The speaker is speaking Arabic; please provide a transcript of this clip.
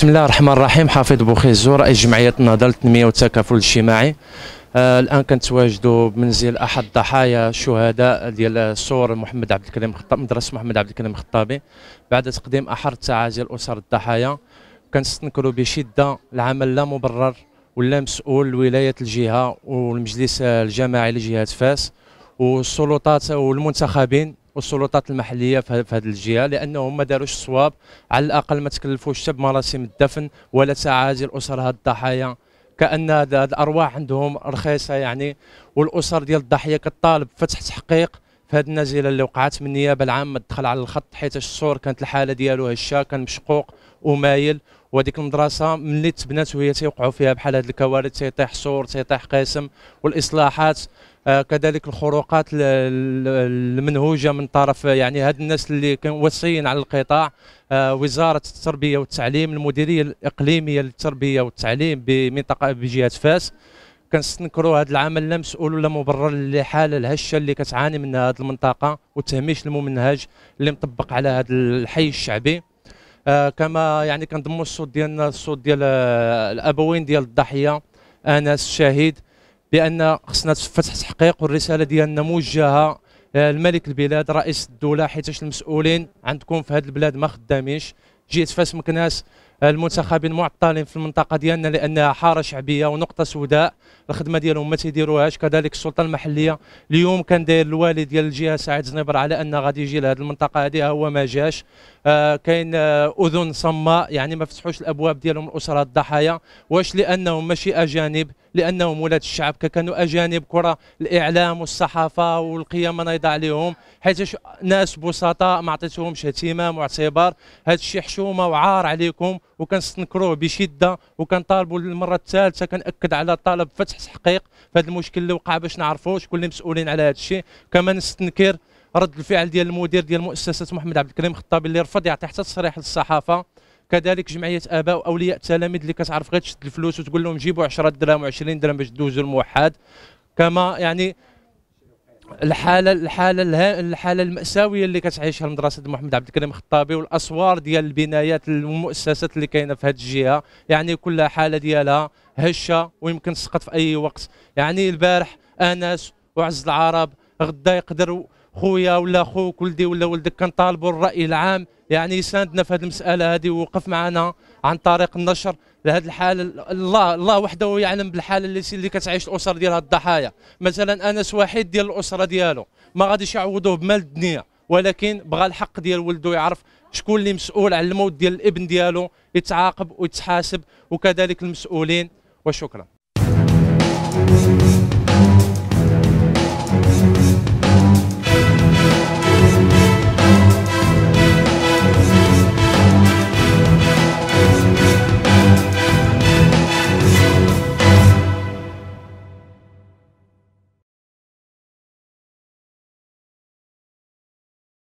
بسم الله الرحمن الرحيم حفيظ بوخيزو رئيس جمعيه النهضه للتنميه والتكافل الاجتماعي آه الان كنتواجدوا بمنزل احد ضحايا الشهداء ديال صور محمد عبد الكريم خطاب مدرسه محمد عبد الكريم خطابي بعد تقديم احر التعازي لاسر الضحايا كنستنكروا بشده العمل لا مبرر ولا مسؤول لولايه الجهه والمجلس الجماعي لجهه فاس والسلطات والمنتخبين والسلطات المحليه في هذه الجهه لانهم ما داروش الصواب على الاقل ما تكلفوش حتى مراسم الدفن ولا تعازي الاسر هاد الضحايا كان هاد الارواح عندهم رخيصه يعني والاسر ديال الضحيه كطالب فتح تحقيق في هذه النزيله اللي وقعت من النيابه العامه تدخل على الخط حيت الصور كانت الحاله ديالو هشه كان مشقوق ومايل وهذيك المدرسه ملي تبنات وهي تيوقعوا فيها بحال هذه الكوارث تيطيح سور تيطيح قاسم والاصلاحات آه، كذلك الخروقات المنهوجه من طرف يعني هاد الناس اللي كانوا وصيين على القطاع آه، وزاره التربيه والتعليم المديريه الاقليميه للتربيه والتعليم بمنطقه بجهه فاس كنستنكروا هذا العمل لا مسؤول ولا مبرر للحاله الهشه اللي كتعاني منها هذه المنطقه والتهميش الممنهج اللي مطبق على هذا الحي الشعبي آه، كما يعني كنضموا الصوت ديالنا الصوت ديال آه، الابوين ديال الضحيه انس الشهيد بان خصنا فتح تحقيق والرساله ديالنا موجهه آه، الملك البلاد رئيس الدوله حيتاش المسؤولين عندكم في هذه البلاد ما خدامينش جهه فاس مكناس المنتخبين معطلين في المنطقه ديالنا لانها حاره شعبيه ونقطه سوداء الخدمه ديالهم ما تيديروهاش كذلك السلطه المحليه اليوم كان داير الوالي ديال الجهه سعيد زنيبر على ان غادي يجي لهذه المنطقه هذه هو ما جاش آه، كاين آه، اذن صماء يعني ما فتحوش الابواب ديالهم الاسره الضحايا واش لانهم ماشي اجانب لانهم ولاد الشعب كانوا اجانب كره الاعلام والصحافه والقيم نايضه عليهم حيت ناس بسطاء ما عطيتهمش اهتمام واعتبار هذا الشيء حشومه وعار عليكم وكنستنكروه بشده وكنطالبوا للمره الثالثه كناكد على طلب فتح تحقيق في هذا المشكل اللي وقع باش نعرفوا شكون اللي مسؤولين على هذا الشيء كما نستنكر رد الفعل ديال المدير ديال مؤسسه محمد عبد الكريم خطابي اللي رفض يعطي حتى تصريح للصحافه كذلك جمعيه اباء واولياء التلاميذ اللي كتعرف غير تشد الفلوس وتقول لهم جيبوا 10 دراهم و20 درهم باش تدوزوا الموحد كما يعني الحاله الحاله الحاله الماساويه اللي كتعيشها المدرسه محمد عبد الكريم الخطابي والاسوار ديال البنايات المؤسسات اللي كاينه في هذه الجهه يعني كل حاله ديالها هشه ويمكن تسقط في اي وقت يعني البارح انس وعز العرب غدا يقدروا خويا ولا خوك ولدي ولا ولدك كنطالبوا الراي العام يعني يساندنا في هذه المساله هذه ووقف معنا عن طريق النشر لهذه الحاله الله الله وحده يعلم بالحاله اللي اللي كتعيش الاسر ديال هاد الضحايا مثلا انس واحد ديال الاسره ديالو ما غاديش يعوضوه بمال الدنيا ولكن بغى الحق ديال ولده يعرف شكون اللي مسؤول على الموت ديال الابن ديالو يتعاقب ويتحاسب وكذلك المسؤولين وشكرا